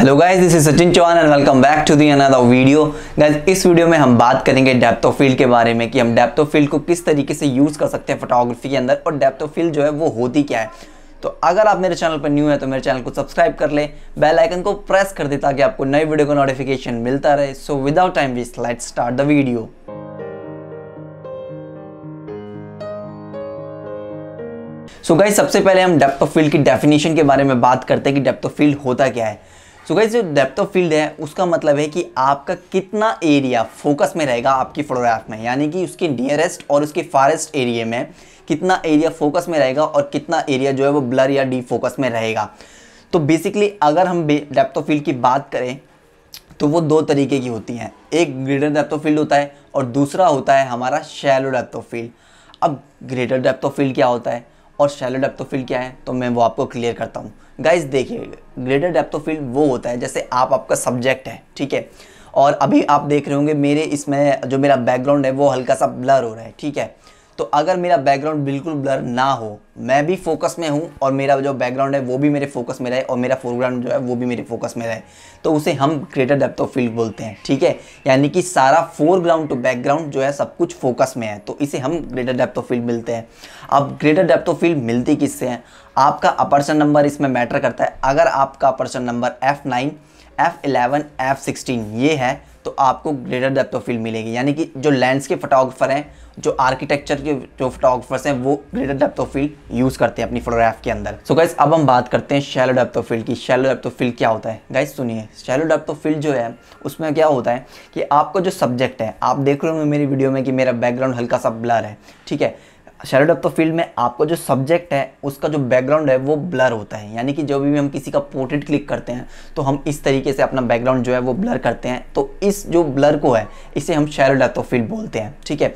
hello guys this is Sachin Chauhan and welcome back to the another video guys इस video में हम बात करेंगे डेप्थ ऑफ फील्ड के बारे में कि हम डेप्थ ऑफ फील्ड को किस तरीके से यूज़ कर सकते हैं फोटोग्राफी के अंदर और डेप्थ ऑफ फील्ड जो है वो होती क्या है तो अगर आप मेरे चैनल पर न्यू है तो मेरे चैनल को सब्सक्राइब कर ले बेल आइकन को प्रेस कर दे ताकि आपको नई वीडियो का नोटिफिकेशन मिलता रहे so without time we let's start the video so so guys सबसे पहले हम डेप्थ ऑफ फील्ड की डेफिनेशन के बारे में बात करते हैं कि डेप्थ ऑफ फील्ड होता क्या है सो गाइज जो डेप्थ ऑफ फील्ड है उसका मतलब है कि आपका कितना एरिया फोकस में रहेगा आपकी फोटोग्राफ में यानी कि उसके नियरेस्ट और उसके फारेस्ट एरिए में कितना एरिया फोकस में रहेगा और कितना एरिया जो है वो ब्लर या डी फोकस में रहेगा तो बेसिकली अगर हम डेप्थ ऑफ फील्ड की बात करें तो वो दो तरीके की होती हैं एक ग्रेटर डेप्थ ऑफ फील्ड होता है और दूसरा होता है हमारा शैलो डेप्थ ऑफ फील्ड अब ग्रेटर डेप्थ ऑफ फील्ड क्या होता है और शैलो डेप्थ ऑफ फील्ड क्या है तो मैं वो आपको क्लियर करता हूँ गाइज देखिए ग्रेटर डेप्थ ऑफ फील्ड वो होता है जैसे आप आपका सब्जेक्ट है ठीक है और अभी आप देख रहे होंगे मेरे इसमें जो मेरा बैकग्राउंड है वो हल्का सा ब्लर हो रहा है ठीक है तो अगर मेरा बैकग्राउंड बिल्कुल ब्लर ना हो मैं भी फोकस में हूँ और मेरा जो बैकग्राउंड है वो भी मेरे फोकस में रहे और मेरा फोरग्राउंड जो है वो भी मेरे फोकस में रहे तो उसे हम ग्रेटर डेप्थ ऑफ फील्ड बोलते हैं ठीक है यानी कि सारा फोरग्राउंड टू बैकग्राउंड जो है सब कुछ फोकस में है तो इसे हम ग्रेटर डेप्थ ऑफ फील्ड मिलते हैं अब ग्रेटर डेप्थ ऑफ फील्ड मिलती किससे है आपका अपर्सन नंबर इसमें मैटर करता है अगर आपका aperture number F nine F eleven F sixteen ये है तो आपको ग्रेटर डेप्थ ऑफ फील्ड मिलेगी यानी कि जो लैंडस्केप के फोटोग्राफर हैं जो आर्किटेक्चर के जो फोटोग्राफर्स हैं वो greater depth of field use करते हैं अपनी फोटोग्राफ के अंदर सो so गाइस अब हम बात करते हैं शैलो डेप्थ ऑफ फील्ड की शैलो डेप्थ ऑफ फील्ड क्या होता है गाइस सुनिए शैलो डेप्थ ऑफ फील्ड जो है उसमें क्या होता है कि आपका जो सब्जेक्ट है आप देख रहे हो मेरी वीडियो में कि मेरा बैकग्राउंड हल्का सा ब्लर है ठीक है शेडो डेप्थ ऑफ फील्ड में आपका जो सब्जेक्ट है उसका जो बैकग्राउंड है वो ब्लर होता है यानी कि जब भी हम किसी का पोर्ट्रेट क्लिक करते हैं तो हम इस तरीके से अपना बैकग्राउंड जो है वो ब्लर करते हैं तो इस जो ब्लर को है इसे हम शेडो डेप्थ ऑफ फील्ड बोलते हैं ठीक है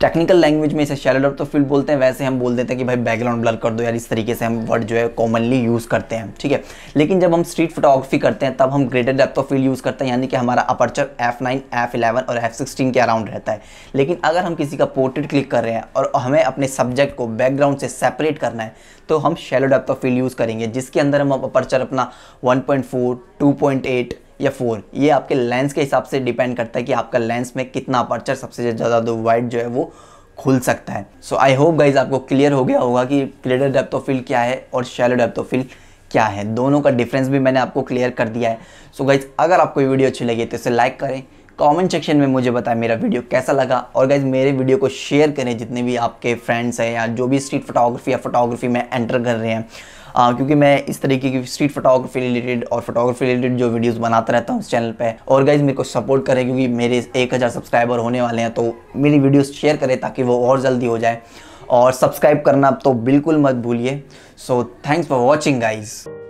टेक्निकल लैंग्वेज में इसे शेडो डॉट तो फील्ड बोलते हैं वैसे हम बोल देते हैं कि भाई बैकग्राउंड ब्लर कर दो यार इस तरीके से हम वर्ड जो है कॉमनली यूज़ करते हैं ठीक है लेकिन जब हम स्ट्रीट फोटोग्राफी करते हैं तब हम greater depth of field use करते हैं यानी कि हमारा aperture F nine F eleven और एफ सिक्सटीन के अराउंड रहता है लेकिन अगर हम किसी का पोर्ट्रेट क्लिक कर रहे हैं और हमें अपने सब्जेक्ट को बैकग्राउंड से सेपरेट करना है तो हम shallow depth of field use करेंगे जिसके अंदर हम अपर्चर अपना one point four two point eight या फोर ये आपके लेंस के हिसाब से डिपेंड करता है कि आपका लेंस में कितना अपर्चर सबसे ज़्यादा वाइड जो है वो खुल सकता है सो आई होप गाइज आपको क्लियर हो गया होगा कि क्लियर डेप्थ ऑफ फील्ड क्या है और शैलो डेप्थ ऑफ फील्ड क्या है दोनों का डिफरेंस भी मैंने आपको क्लियर कर दिया है सो so गाइज अगर आपको ये वीडियो अच्छी लगी तो इसे लाइक करें कमेंट सेक्शन में मुझे बताएं मेरा वीडियो कैसा लगा और गाइज मेरे वीडियो को शेयर करें जितने भी आपके फ्रेंड्स हैं या जो भी स्ट्रीट फोटोग्राफी या फोटोग्राफी में एंटर कर रहे हैं आ, क्योंकि मैं इस तरीके की स्ट्रीट फोटोग्राफी रिलेटेड और फोटोग्राफी रिलेटेड जो वीडियोस बनाता रहता हूँ इस चैनल पे और गाइज मेरे को सपोर्ट करें क्योंकि मेरे एक हज़ार सब्सक्राइबर होने वाले हैं तो मेरी वीडियोस शेयर करें ताकि वो और जल्दी हो जाए और सब्सक्राइब करना तो बिल्कुल मत भूलिए so thanks for watching guys